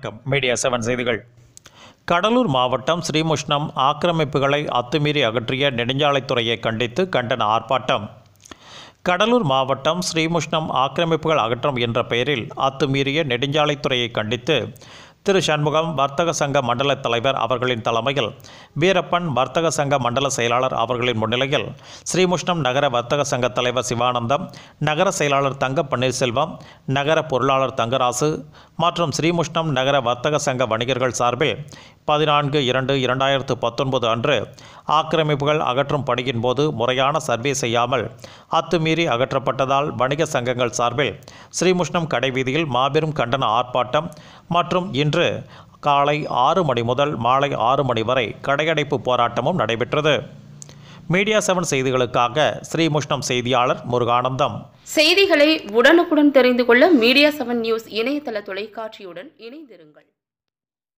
வணக்கம் media seven செய்திகள் கடலூர் மாவட்டம் ஸ்ரீமுஷ்ணம் ஆக்கிரமிப்புகளை அத்துமீறி அகற்றிய நெடுஞ்சாலைத்துறையை கண்டித்து கண்டன ஆர்ப்பாட்டம் கடலூர் மாவட்டம் ஸ்ரீமுஷ்ணம் ஆக்கிரமிப்புகள் அகற்றம் என்ற பெயரில் அத்துமீறிய நெடுஞ்சாலைத்துறையை கண்டித்து திரு சண்முகம் வர்த்தக சங்க மண்டல தலைவர் அவர்களின் தலைமையில் வீரப்பன் வர்த்தக சங்க மண்டல செயலாளர் அவர்களின் முன்னிலையில் ஸ்ரீமுஷ்ணம் நகர வர்த்தக சங்க தலைவர் சிவானந்தம் நகர செயலாளர் தங்க பன்னீர்செல்வம் நகர பொருளாளர் தங்கராசு மற்றும் ஸ்ரீமுஷ்ணம் நகர வர்த்தக சங்க வணிகர்கள் சார்பில் பதினான்கு இரண்டு இரண்டாயிரத்து பத்தொன்பது அன்று ஆக்கிரமிப்புகள் அகற்றும் பணியின் போது முறையான சர்வே செய்யாமல் அத்துமீறி அகற்றப்பட்டதால் வணிக சங்கங்கள் சார்பில் ஸ்ரீமுஷ்ணம் கடைவீதியில் மாபெரும் கண்டன ஆர்ப்பாட்டம் மற்றும் இன்று காலை ஆறு மணி முதல் மாலை ஆறு மணி வரை கடையடைப்பு போராட்டமும் நடைபெற்றது மீடியா செவன் செய்திகளுக்காக ஸ்ரீமுஷ்ணம் செய்தியாளர் முருகானந்தம் செய்திகளை உடனுக்குடன் தெரிந்து கொள்ள மீடியா செவன் நியூஸ் இணையதள தொலைக்காட்சியுடன் இணைந்திருங்கள்